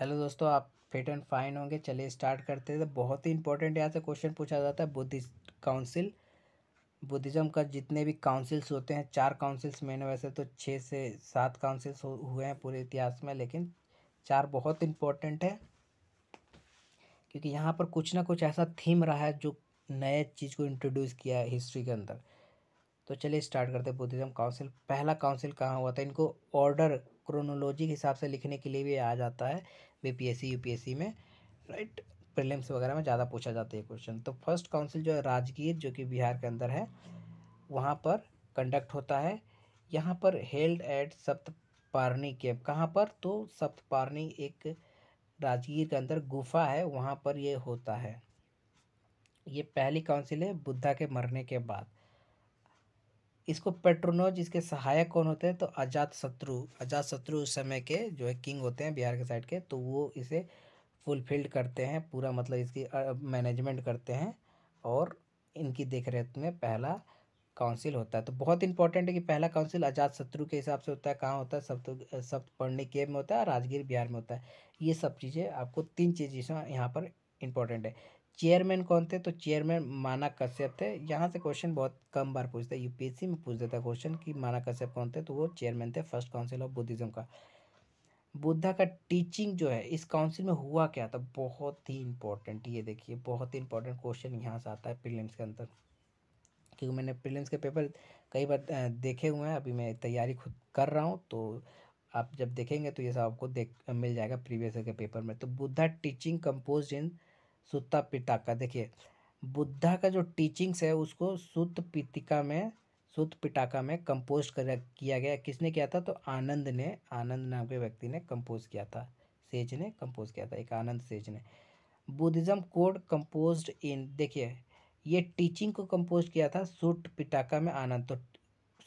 hello दोस्तों आप fit and fine होंगे चलिए स्टार्ट करते हैं तो बहुत ही इंपॉर्टेंट यहाँ से क्वेश्चन पूछा जाता है बुद्धिस्ट काउंसिल बुद्धिज़्म का जितने भी काउंसिल्स होते हैं चार काउंसिल्स मैंने वैसे तो छः से सात काउंसिल्स हुए हैं पूरे इतिहास में लेकिन चार बहुत इम्पोर्टेंट है क्योंकि यहाँ पर कुछ ना कुछ ऐसा थीम रहा है जो नए चीज़ को इंट्रोड्यूस किया है हिस्ट्री के अंदर तो चलिए स्टार्ट करते हैं बुद्धिज़्म काउंसिल पहला काउंसिल कहाँ हुआ था इनको ऑर्डर क्रोनोलॉजी के हिसाब से लिखने के लिए भी आ जाता है बीपीएससी यूपीएससी में राइट प्रिलिम्स वगैरह में ज़्यादा पूछा जाता है क्वेश्चन तो फर्स्ट काउंसिल जो है राजगीर जो कि बिहार के अंदर है वहाँ पर कंडक्ट होता है यहाँ पर हेल्ड एट सप्तपारणी कैंप कहाँ पर तो सप्तपारणी एक राजगीर के अंदर गुफा है वहाँ पर ये होता है ये पहली काउंसिल है बुद्धा के मरने के बाद इसको पेट्रोनोज इसके सहायक कौन होते हैं तो अजात शत्रु अजात शत्रु उस समय के जो है किंग होते हैं बिहार के साइड के तो वो इसे फुलफिल्ड करते हैं पूरा मतलब इसकी मैनेजमेंट करते हैं और इनकी देखरेख में पहला काउंसिल होता है तो बहुत इंपॉर्टेंट है कि पहला काउंसिल अजात शत्रु के हिसाब से होता है कहाँ होता है सप्त सप्त पढ़ने के में होता है राजगीर बिहार में होता है ये सब चीज़ें आपको तीन चीज़ें यहाँ पर इंपॉर्टेंट है चेयरमैन कौन थे तो चेयरमैन माना कश्यप थे यहाँ से क्वेश्चन बहुत कम बार पूछते यूपीएससी में पूछ देता क्वेश्चन कि माना कश्यप कौन थे तो वो चेयरमैन थे फर्स्ट काउंसिल ऑफ बुद्धिज़्म का बुद्धा का टीचिंग जो है इस काउंसिल में हुआ क्या था बहुत ही इंपॉर्टेंट ये देखिए बहुत ही इंपॉर्टेंट क्वेश्चन यहाँ से आता है प्रिलियम्स के अंदर क्योंकि मैंने प्रिलियम्स के पेपर कई बार देखे हुए हैं अभी मैं तैयारी खुद कर रहा हूँ तो आप जब देखेंगे तो ये सब आपको देख मिल जाएगा प्रीवियस के पेपर में तो Buddha teaching compose in Sutta Pitaka देखिए बुद्धा का जो टीचिंग्स है उसको सुत पितिका में सुत पिटाका में कंपोज कर किया गया किसने किया था तो आनंद ने आनंद नाम के व्यक्ति ने कंपोज किया था सेज ने कंपोज किया था एक आनंद सेज ने बुद्धिज़्म कोड कंपोज इन देखिए ये टीचिंग को कंपोज किया था सुट पिटाका में आनंद तो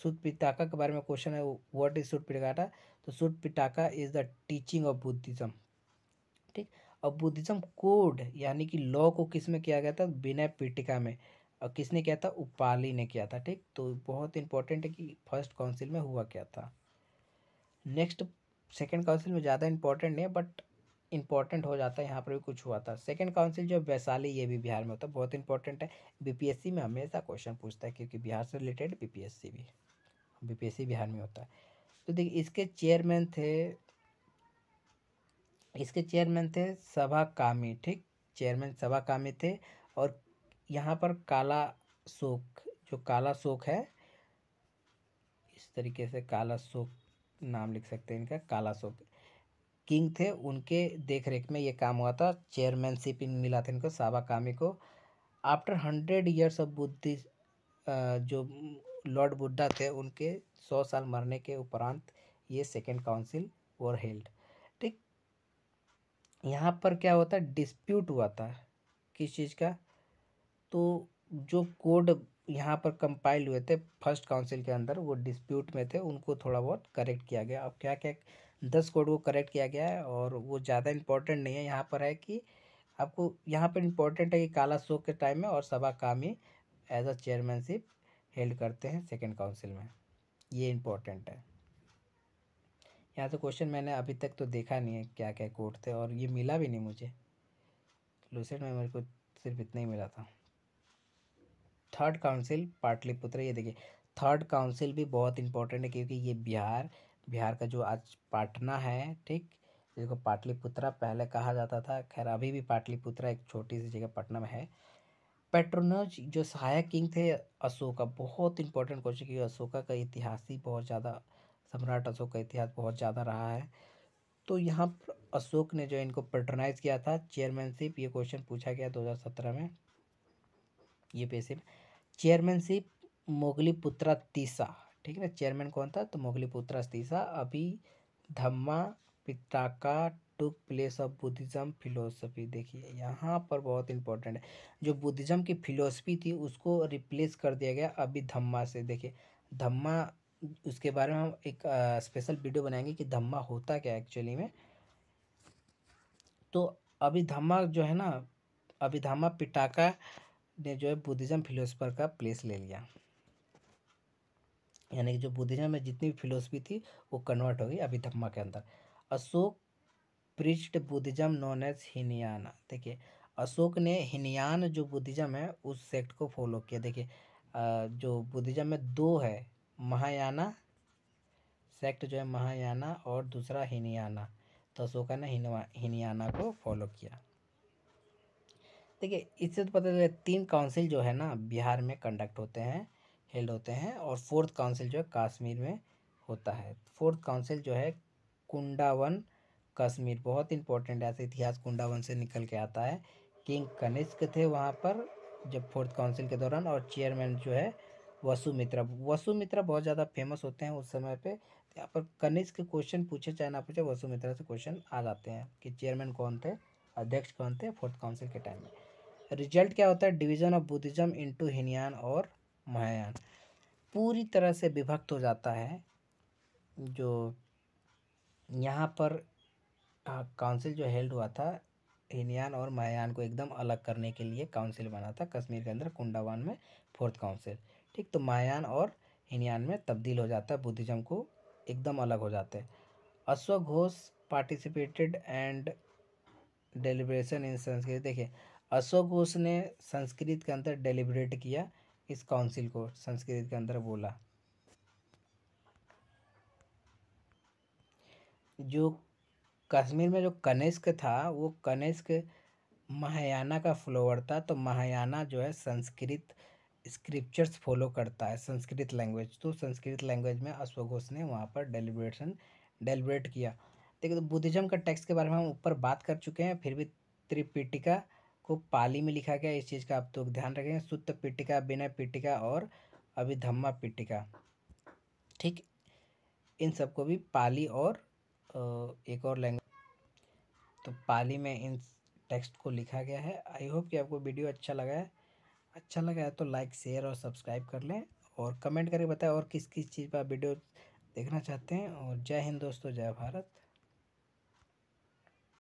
सुत पिटाका के बारे में क्वेश्चन है व्हाट इज सुट पिटाका तो Sutta Pitaka is the teaching of Buddhism ठीक अब बुद्धिज्म कोड यानी कि लॉ को किस में किया गया था विनय पीटिका में और किसने किया था उपाली ने किया था ठीक तो बहुत इंपॉर्टेंट है कि फर्स्ट काउंसिल में हुआ क्या था नेक्स्ट सेकेंड काउंसिल में ज़्यादा इंपॉर्टेंट नहीं है बट इंपॉर्टेंट हो जाता है यहाँ पर भी कुछ हुआ था सेकेंड काउंसिल जो वैशाली ये भी बिहार में होता है बहुत इंपॉर्टेंट है बीपीएससी में हमेशा क्वेश्चन पूछता है क्योंकि बिहार से रिलेटेड बीपीएससी भी बीपीएससी बिहार में होता है तो देखिए इसके चेयरमैन थे इसके चेयरमैन थे सभा कामी ठीक चेयरमैन सभा कामी थे और यहाँ पर काला शोक जो काला शोक है इस तरीके से काला शोक नाम लिख सकते हैं इनका काला शोक किंग थे उनके देखरेख में ये काम हुआ था चेयरमैनशिप इन मिला था इनको साबा कामी को आफ्टर हंड्रेड ईयर्स ऑफ बुद्धि जो लॉर्ड बुद्धा थे उनके सौ साल मरने के उपरांत ये सेकेंड काउंसिल और हेल्ड यहाँ पर क्या होता है डिस्प्यूट हुआ था किस चीज़ का तो जो कोड यहाँ पर कंपाइल हुए थे फर्स्ट काउंसिल के अंदर वो डिस्प्यूट में थे उनको थोड़ा बहुत करेक्ट किया गया अब क्या क्या दस कोड को करेक्ट किया गया है और वो ज़्यादा इम्पोर्टेंट नहीं है यहाँ पर है कि आपको यहाँ पर इम्पोर्टेंट है कि काला शो के टाइम में और सभा काम ही एज अ चेयरमैनशिप हेल्ड करते हैं सेकेंड काउंसिल में ये इम्पोर्टेंट है यहाँ तो क्वेश्चन मैंने अभी तक तो देखा नहीं है क्या क्या कोड थे और ये मिला भी नहीं मुझे लूसेंट में मेरे को सिर्फ इतना ही मिला था थर्ड काउंसिल पाटलिपुत्र ये देखिए थर्ड काउंसिल भी बहुत इंपॉर्टेंट है क्योंकि ये बिहार बिहार का जो आज पाटना है ठीक जिसको पाटलिपुत्रा पहले कहा जाता था खैर अभी भी पाटलिपुत्रा एक छोटी सी जगह पटना में है पेट्रोनज जो सहायक किंग थे अशोका बहुत इंपॉर्टेंट क्वेश्चन क्योंकि अशोका का इतिहास ही बहुत ज़्यादा सम्राट अशोक का इतिहास बहुत ज़्यादा रहा है तो यहाँ पर अशोक ने जो इनको पेट्रोनाइज किया था चेयरमैनशिप ये क्वेश्चन पूछा गया 2017 में ये पेशे में चेयरमैनशिप मोगली पुत्रा तीसा ठीक है ना चेयरमैन कौन था तो मोगली पुत्रा तीसा अभी धम्मा का took place of Buddhism philosophy देखिए यहाँ पर बहुत इंपॉर्टेंट है जो बुद्धिज़्म की फिलोसफी थी उसको रिप्लेस कर दिया गया अभी धम्मा से देखिए धम्मा उसके बारे में हम एक स्पेशल वीडियो बनाएंगे कि धम्मा होता क्या एक्चुअली में तो अभिधम्मा जो है ना अभिधम्मा पिटाका ने जो है बुद्धिज़्म फिलोसफर का प्लेस ले लिया यानी कि जो बुद्धिज़्म में जितनी भी फिलोसफी थी वो कन्वर्ट हो गई अभिधम्मा के अंदर Ashok priest Buddhism known as Hinayana देखिए अशोक ने हिनियान जो बुद्धिज़्म है उस सेक्ट को फॉलो किया देखिए जो बुद्धिज़्म में दो है महायाना सेक्ट जो है महायाना और दूसरा हिनयाना तो अशोका ने हिनयाना को फॉलो किया देखिए इससे तो पता चले तीन काउंसिल जो है ना बिहार में कंडक्ट होते हैं हेल्ड होते हैं और फोर्थ काउंसिल जो है कश्मीर में होता है फोर्थ काउंसिल जो है कुंडावन कश्मीर बहुत इंपॉर्टेंट ऐसे इतिहास कुंडावन से निकल के आता है किंग कनिष्क थे वहाँ पर जब फोर्थ काउंसिल के दौरान और चेयरमैन जो है वसुमित्रा वसुमित्रा बहुत ज़्यादा फेमस होते हैं उस समय पे यहाँ पर कनिष्क के क्वेश्चन पूछे चाहे ना पूछे वसुमित्रा से क्वेश्चन आ जाते हैं कि चेयरमैन कौन थे अध्यक्ष कौन थे फोर्थ काउंसिल के टाइम में रिजल्ट क्या होता है division of Buddhism into Hinayana और महायान पूरी तरह से विभक्त हो जाता है जो यहाँ पर काउंसिल जो हेल्ड हुआ था हिनयान और महायान को एकदम अलग करने के लिए काउंसिल बना था कश्मीर के अंदर कुंडावान में फोर्थ काउंसिल ठीक तो मायान और हिनयान में तब्दील हो जाता है बुद्धिज़्म को एकदम अलग हो जाते हैं अश्व घोष participated and deliberation in Sanskrit देखिए अशोक घोष ने संस्कृत के अंदर डेलीब्रेट किया इस काउंसिल को संस्कृत के अंदर बोला जो कश्मीर में जो कनिष्क था वो कनिष्क महायाना का फ्लोवर था तो महायाना जो है संस्कृत स्क्रिप्चर्स फॉलो करता है संस्कृत लैंग्वेज तो संस्कृत लैंग्वेज में अश्वघोष ने वहाँ पर डेलिब्रेशन डेलीब्रेट किया देखिए तो बुद्धिज्म का टेक्स्ट के बारे में हम ऊपर बात कर चुके हैं फिर भी त्रिपिटिका को पाली में लिखा गया इस चीज़ का आप तो ध्यान रखें सुत्त पिटिका बिना पिटिका और अभिधम्मा पिटिका ठीक इन सबको भी पाली और एक और लैंग्वेज तो पाली में इन टेक्स्ट को लिखा गया है आई होप कि आपको वीडियो अच्छा लगा है अच्छा लगा है तो लाइक शेयर और सब्सक्राइब कर लें और कमेंट करके बताएं और किस किस चीज़ पर वीडियो देखना चाहते हैं और जय हिंद दोस्तों जय भारत